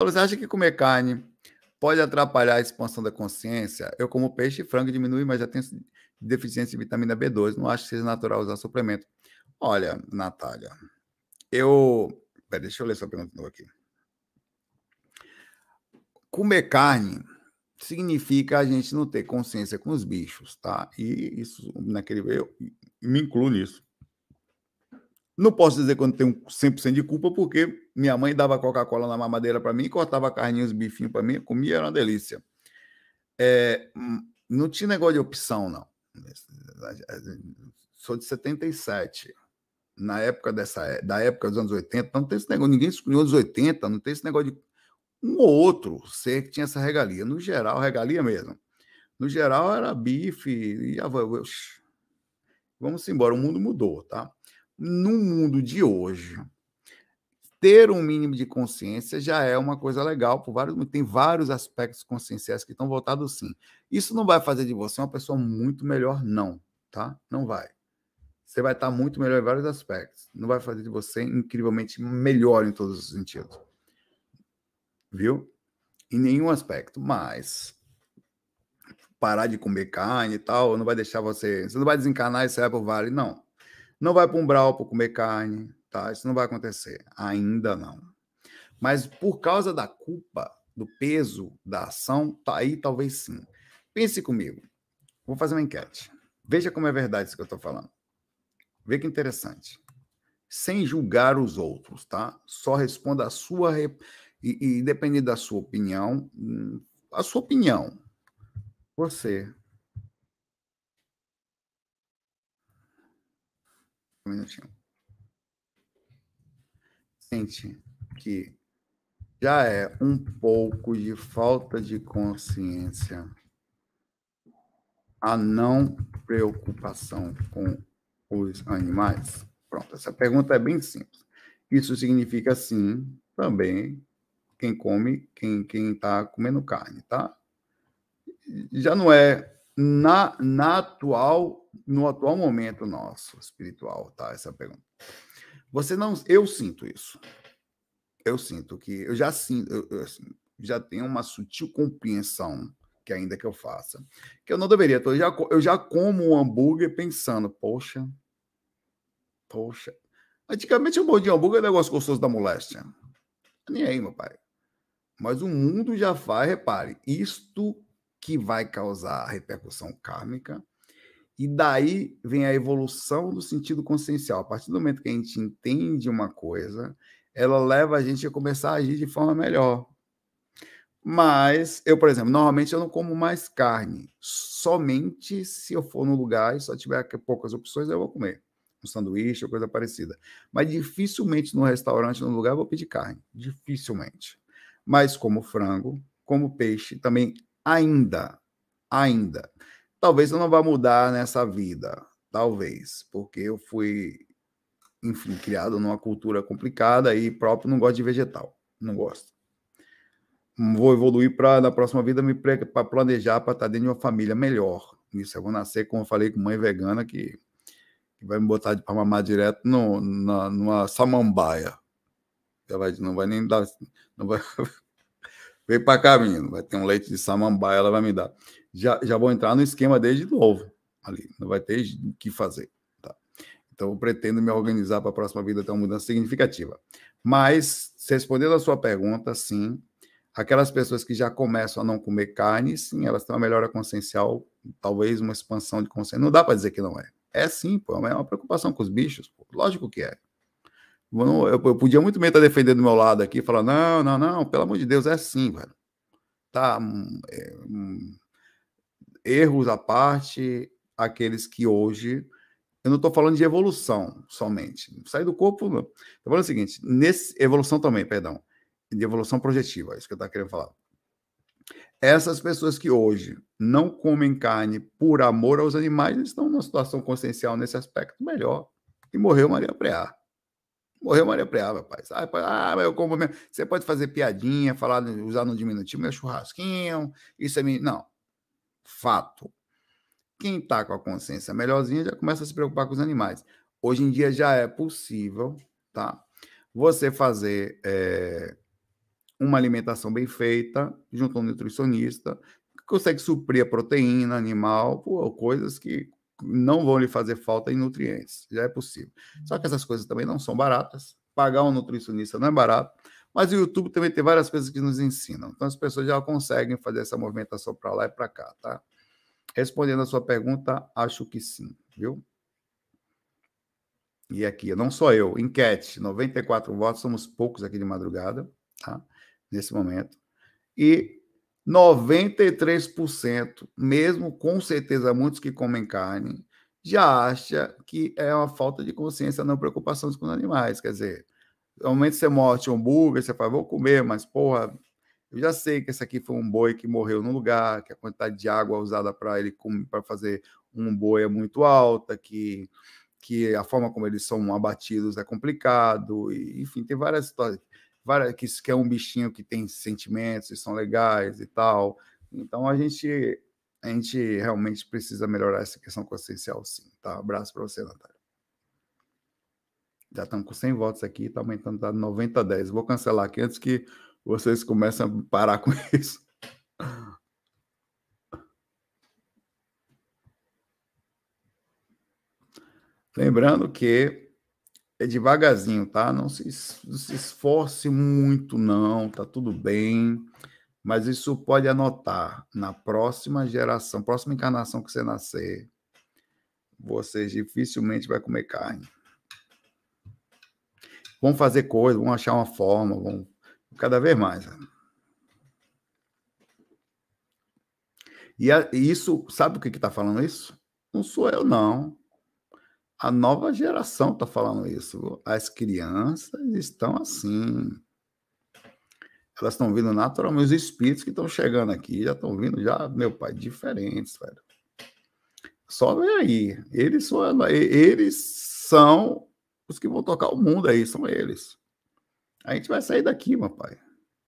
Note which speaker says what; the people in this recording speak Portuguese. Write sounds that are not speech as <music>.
Speaker 1: Você acha que comer carne pode atrapalhar a expansão da consciência? Eu como peixe e frango diminui, mas já tenho deficiência de vitamina B12. Não acho que seja natural usar suplemento. Olha, Natália, eu... Pera, deixa eu ler sua pergunta de novo aqui. Comer carne significa a gente não ter consciência com os bichos, tá? E isso, naquele... Eu me incluo nisso. Não posso dizer quando tenho 100% de culpa, porque minha mãe dava Coca-Cola na mamadeira para mim, cortava carninhos, bifinho para mim, comia, era uma delícia. É, hum, não tinha negócio de opção, não. Sou de 77. Na época dessa, da época dos anos 80, então não tem esse negócio, ninguém escolheu os 80, não tem esse negócio de um ou outro ser que tinha essa regalia. No geral, regalia mesmo. No geral, era bife e Vamos embora, o mundo mudou, tá? no mundo de hoje, ter um mínimo de consciência já é uma coisa legal, por vários, tem vários aspectos conscienciais que estão voltados sim. Isso não vai fazer de você uma pessoa muito melhor, não, tá? Não vai. Você vai estar muito melhor em vários aspectos. Não vai fazer de você incrivelmente melhor em todos os sentidos. Viu? Em nenhum aspecto, mas parar de comer carne e tal, não vai deixar você, você não vai desencarnar e sair o vale, não. Não vai para um brau para comer carne, tá? Isso não vai acontecer, ainda não. Mas por causa da culpa, do peso da ação, tá aí talvez sim. Pense comigo. Vou fazer uma enquete. Veja como é verdade isso que eu estou falando. Veja que interessante. Sem julgar os outros, tá? Só responda a sua. Rep... E, e dependendo da sua opinião, hum, a sua opinião, você Um minutinho. Sente que já é um pouco de falta de consciência a não preocupação com os animais? Pronto, essa pergunta é bem simples. Isso significa, sim, também quem come, quem quem está comendo carne, tá? Já não é na, na atual no atual momento nosso espiritual, tá? Essa é pergunta. Você não, eu sinto isso. Eu sinto que eu já sinto, eu, eu assim, já tenho uma sutil compreensão que ainda que eu faça, que eu não deveria. Então, eu já, eu já como um hambúrguer pensando, poxa, poxa. Antigamente o um bom de hambúrguer é negócio gostoso da moléstia. Nem aí, meu pai. Mas o mundo já faz, repare, isto que vai causar repercussão kármica e daí vem a evolução do sentido consciencial. A partir do momento que a gente entende uma coisa, ela leva a gente a começar a agir de forma melhor. Mas eu, por exemplo, normalmente eu não como mais carne. Somente se eu for no lugar e só tiver poucas opções, eu vou comer. Um sanduíche ou coisa parecida. Mas dificilmente no restaurante, no lugar, eu vou pedir carne. Dificilmente. Mas como frango, como peixe, também ainda, ainda Talvez eu não vá mudar nessa vida, talvez, porque eu fui, enfim, criado numa cultura complicada e próprio não gosto de vegetal, não gosto. Vou evoluir para na próxima vida me pra planejar para estar tá dentro de uma família melhor. Isso eu vou nascer, como eu falei com mãe vegana que, que vai me botar de mamar direto no, na, numa samambaia. Ela não vai nem dar, não vai <laughs> Vem para cá, menino. Vai ter um leite de samambaia, ela vai me dar. Já, já vou entrar no esquema desde novo. Ali. Não vai ter o que fazer. Tá? Então, eu pretendo me organizar para a próxima vida ter uma mudança significativa. Mas, respondendo a sua pergunta, sim. Aquelas pessoas que já começam a não comer carne, sim, elas têm uma melhora consciencial, talvez uma expansão de consciência. Não dá para dizer que não é. É sim, pô, é uma preocupação com os bichos. Pô. Lógico que é. Eu, podia muito bem estar defendendo do meu lado aqui, falar, não, não, não, pelo amor de Deus, é assim, velho. Tá, é, um, erros à parte, aqueles que hoje, eu não estou falando de evolução somente, sair do corpo, não. Eu falo o seguinte, nesse, evolução também, perdão, de evolução projetiva, é isso que eu estava querendo falar. Essas pessoas que hoje não comem carne por amor aos animais estão numa situação consciencial nesse aspecto melhor. E morreu Maria Preá. Morreu Maria Preá, rapaz. Ah, ah, eu como mesmo. Você pode fazer piadinha, falar, usar no diminutivo, meu churrasquinho, isso é minha. Não. Fato. Quem está com a consciência melhorzinha já começa a se preocupar com os animais. Hoje em dia já é possível, tá? Você fazer é, uma alimentação bem feita, junto a um nutricionista, consegue suprir a proteína animal, coisas que não vão lhe fazer falta em nutrientes, já é possível. Só que essas coisas também não são baratas, pagar um nutricionista não é barato, mas o YouTube também tem várias coisas que nos ensinam. Então as pessoas já conseguem fazer essa movimentação para lá e para cá, tá? Respondendo a sua pergunta, acho que sim, viu? E aqui, não só eu, enquete, 94 votos, somos poucos aqui de madrugada, tá? Nesse momento. E 93%, mesmo com certeza muitos que comem carne, já acha que é uma falta de consciência, não preocupação com os animais. Quer dizer, no momento você morte um hambúrguer, você fala, vou comer, mas porra, eu já sei que esse aqui foi um boi que morreu no lugar, que a quantidade de água usada para ele para fazer um boi é muito alta, que, que a forma como eles são abatidos é complicado, e, enfim, tem várias histórias que, que é um bichinho que tem sentimentos e são legais e tal. Então a gente a gente realmente precisa melhorar essa questão consciencial, sim. Tá? Abraço para você, Natália. Já estamos com 100 votos aqui, está aumentando, tá 90 a 10. Vou cancelar aqui antes que vocês comecem a parar com <laughs> isso. Lembrando que é devagarzinho, tá? Não se, não se esforce muito, não, tá tudo bem. Mas isso pode anotar na próxima geração, próxima encarnação que você nascer, você dificilmente vai comer carne. Vão fazer coisas, vão achar uma forma, vão cada vez mais. E, a, e isso, sabe o que está falando isso? Não sou eu, não a nova geração está falando isso. As crianças estão assim. Elas estão vindo naturalmente. Os espíritos que estão chegando aqui já estão vindo, já, meu pai, diferentes, velho. Só vem aí. Eles são, eles são os que vão tocar o mundo aí, são eles. A gente vai sair daqui, meu pai.